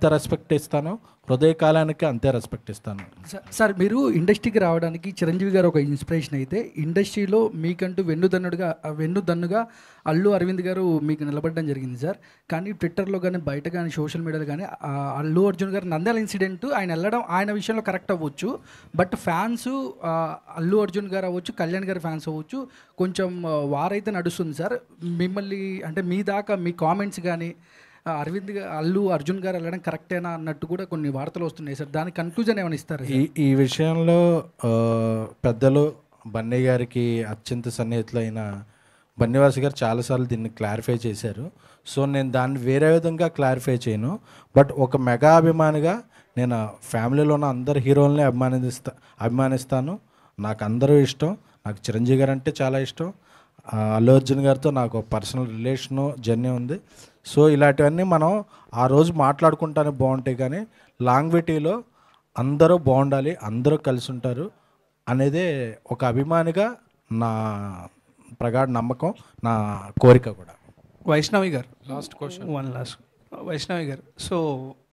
ఎంత రెస్పెక్ట్ ఇస్తానో హృదయకాలానికి అంతే రెస్పెక్ట్ ఇస్తాను సార్ మీరు ఇండస్ట్రీకి రావడానికి చిరంజీవి గారు ఒక ఇన్స్పిరేషన్ అయితే ఇండస్ట్రీలో మీకంటూ వెన్నుదన్నుడుగా వెన్నుదన్నుగా అల్లు అరవింద్ గారు మీకు నిలబడడం జరిగింది సార్ కానీ ట్విట్టర్లో కానీ బయట కానీ సోషల్ మీడియాలో కానీ అల్లు అర్జున్ గారు నందల ఇన్సిడెంట్ ఆయన వెళ్ళడం ఆయన విషయంలో కరెక్ట్ అవ్వచ్చు బట్ ఫ్యాన్స్ అల్లు అర్జున్ గారు అవ్వచ్చు కళ్యాణ్ గారి ఫ్యాన్స్ అవ్వచ్చు కొంచెం వారైతే నడుస్తుంది సార్ మిమ్మల్ని అంటే మీ దాకా మీ కామెంట్స్ కానీ అరవింద్ అల్లు అర్జున్ గారు వెళ్ళడం కరెక్టేనా అన్నట్టు కూడా కొన్ని వార్తలు వస్తున్నాయి సార్ దాని కన్క్లూజన్ ఏమైనా ఇస్తారు ఈ ఈ విషయంలో పెద్దలు బన్నీ గారికి అత్యంత సన్నిహితులైన బన్నివాస్ గారు చాలాసార్లు దీన్ని క్లారిఫై చేశారు సో నేను దాన్ని వేరే విధంగా క్లారిఫై చేయను బట్ ఒక మెగా అభిమానిగా నేను ఫ్యామిలీలో ఉన్న అందరు హీరోల్ని అభిమానిస్తా అభిమానిస్తాను నాకు అందరూ ఇష్టం నాకు చిరంజీవి గారు అంటే చాలా ఇష్టం అల్లు అర్జున్ గారితో నాకు పర్సనల్ రిలేషను జర్నీ ఉంది సో ఇలాంటివన్నీ మనం ఆ రోజు మాట్లాడుకుంటానే బాగుంటాయి కానీ లాంగ్విటీలో అందరూ బాగుండాలి అందరూ కలిసి ఉంటారు అనేదే ఒక అభిమానిగా నా ప్రగాఢ నమ్మకం నా కోరిక కూడా వైష్ణవి గారు last question one last Vaishnavi గారు సో